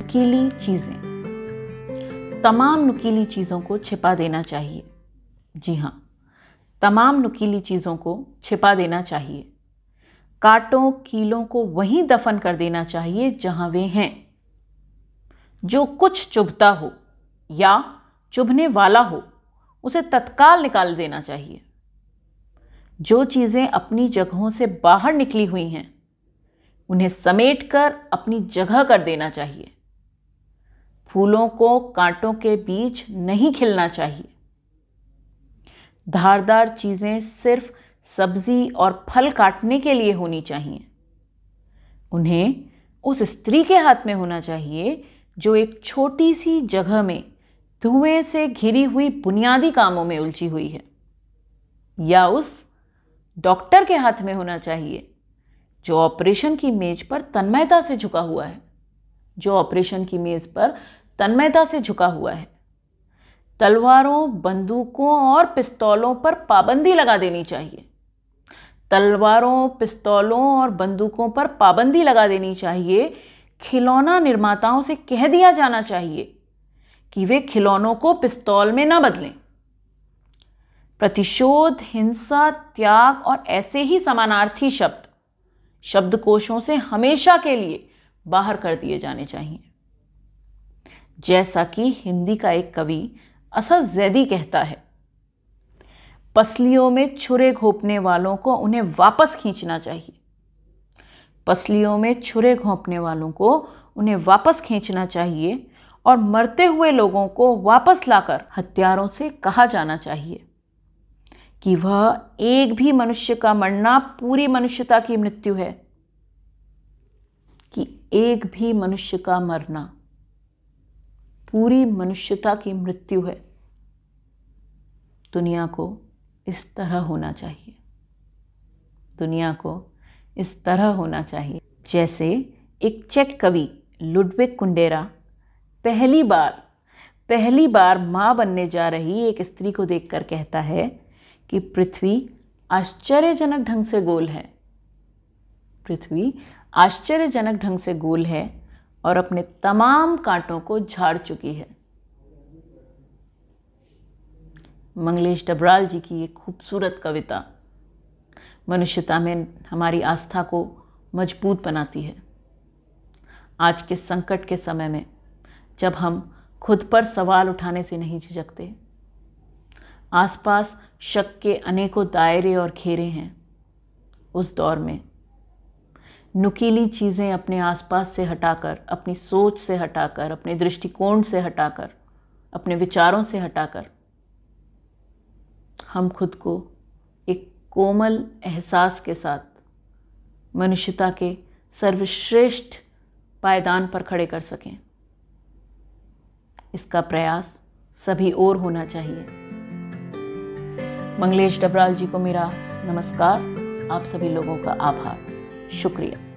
नुकीली चीज़ें तमाम नुकीली चीज़ों को छिपा देना चाहिए जी हाँ तमाम नुकीली चीज़ों को छिपा देना चाहिए कांटों कीलों को वहीं दफन कर देना चाहिए जहाँ वे हैं जो कुछ चुभता हो या चुभने वाला हो उसे तत्काल निकाल देना चाहिए जो चीज़ें अपनी जगहों से बाहर निकली हुई हैं उन्हें समेट कर अपनी जगह कर देना चाहिए फूलों को कांटों के बीच नहीं खिलना चाहिए धारदार चीज़ें सिर्फ सब्जी और फल काटने के लिए होनी चाहिए उन्हें उस स्त्री के हाथ में होना चाहिए जो एक छोटी सी जगह में धुएं से घिरी हुई बुनियादी कामों में उलझी हुई है या उस डॉक्टर के हाथ में होना चाहिए जो ऑपरेशन की मेज पर तन्मयता से झुका हुआ है जो ऑपरेशन की मेज़ पर तन्मयता से झुका हुआ है तलवारों बंदूकों और पिस्तौलों पर पाबंदी लगा देनी चाहिए तलवारों पिस्तौलों और बंदूकों पर पाबंदी लगा देनी चाहिए खिलौना निर्माताओं से कह दिया जाना चाहिए कि वे खिलौनों को पिस्तौल में न बदलें प्रतिशोध हिंसा त्याग और ऐसे ही समानार्थी शब्द शब्दकोशों से हमेशा के लिए बाहर कर दिए जाने चाहिए जैसा कि हिंदी का एक कवि असद जैदी कहता है पसलियों में छुरे घोपने वालों को उन्हें वापस खींचना चाहिए पसलियों में छुरे घोपने वालों को उन्हें वापस खींचना चाहिए और मरते हुए लोगों को वापस लाकर हथियारों से कहा जाना चाहिए कि वह एक भी मनुष्य का मरना पूरी मनुष्यता की मृत्यु है कि एक भी मनुष्य का मरना पूरी मनुष्यता की मृत्यु है दुनिया को इस तरह होना चाहिए दुनिया को इस तरह होना चाहिए जैसे एक चेक कवि लुडविक कुंडेरा पहली बार पहली बार माँ बनने जा रही एक स्त्री को देखकर कहता है कि पृथ्वी आश्चर्यजनक ढंग से गोल है पृथ्वी आश्चर्यजनक ढंग से गोल है और अपने तमाम कांटों को झाड़ चुकी है मंगलेश डबराल जी की ये खूबसूरत कविता मनुष्यता में हमारी आस्था को मजबूत बनाती है आज के संकट के समय में जब हम खुद पर सवाल उठाने से नहीं झिझकते आसपास शक के अनेकों दायरे और घेरे हैं उस दौर में नुकीली चीज़ें अपने आसपास से हटाकर अपनी सोच से हटाकर अपने दृष्टिकोण से हटाकर अपने विचारों से हटाकर हम खुद को एक कोमल एहसास के साथ मनुष्यता के सर्वश्रेष्ठ पायदान पर खड़े कर सकें इसका प्रयास सभी ओर होना चाहिए मंगलेश डबराल जी को मेरा नमस्कार आप सभी लोगों का आभार शुक्रिया